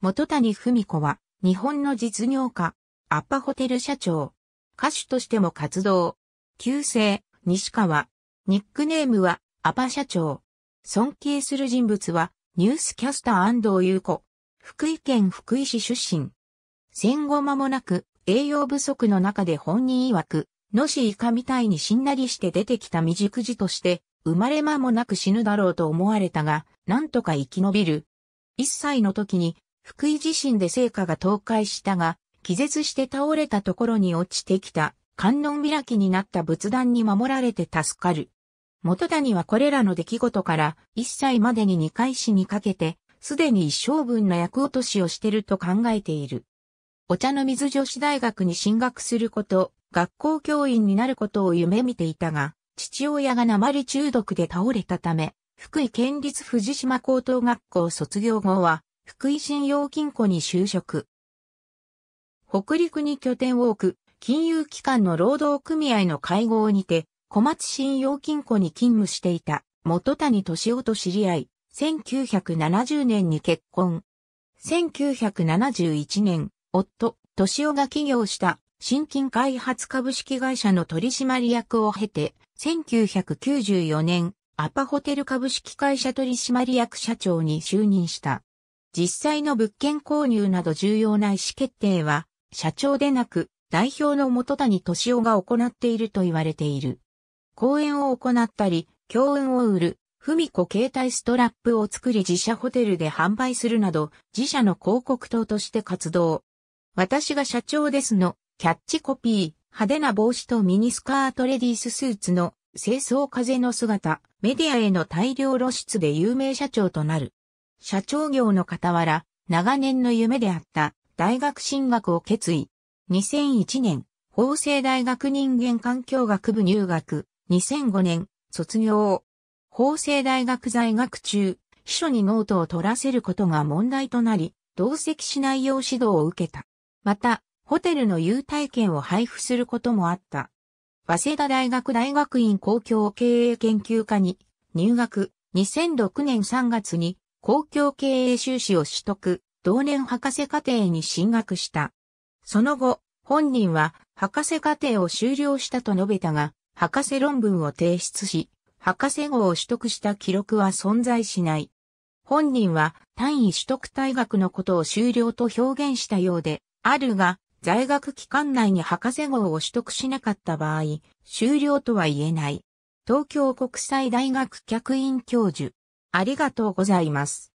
元谷文子は、日本の実業家、アッパホテル社長、歌手としても活動、旧姓、西川、ニックネームは、アパ社長。尊敬する人物は、ニュースキャスター安藤優子、福井県福井市出身。戦後間もなく、栄養不足の中で本人曰く、のしイカみたいにしんなりして出てきた未熟児として、生まれ間もなく死ぬだろうと思われたが、なんとか生き延びる。一歳の時に福井地震で聖火が倒壊したが、気絶して倒れたところに落ちてきた観音開きになった仏壇に守られて助かる。元谷はこれらの出来事から1歳までに2回死にかけて、すでに一生分の役落としをしてると考えている。お茶の水女子大学に進学すること、学校教員になることを夢見ていたが、父親が鉛中毒で倒れたため、福井県立藤島高等学校卒業後は、福井信用金庫に就職。北陸に拠点を置く金融機関の労働組合の会合にて小松信用金庫に勤務していた元谷敏夫と知り合い、1970年に結婚。1971年、夫、敏夫が起業した新金開発株式会社の取締役を経て、1994年、アパホテル株式会社取締役社長に就任した。実際の物件購入など重要な意思決定は、社長でなく、代表の元谷敏夫が行っていると言われている。講演を行ったり、教運を売る、文子携帯ストラップを作り自社ホテルで販売するなど、自社の広告塔として活動。私が社長ですの、キャッチコピー、派手な帽子とミニスカートレディーススーツの、清掃風の姿、メディアへの大量露出で有名社長となる。社長業の傍ら、長年の夢であった大学進学を決意。2001年、法政大学人間環境学部入学。2005年、卒業。法政大学在学中、秘書にノートを取らせることが問題となり、同席しないよう指導を受けた。また、ホテルの優待券を配布することもあった。早稲田大学大学院公共経営研究科に入学。2006年3月に公共経営修士を取得、同年博士課程に進学した。その後、本人は博士課程を修了したと述べたが、博士論文を提出し、博士号を取得した記録は存在しない。本人は単位取得大学のことを修了と表現したようで、あるが、在学期間内に博士号を取得しなかった場合、修了とは言えない。東京国際大学客員教授。ありがとうございます。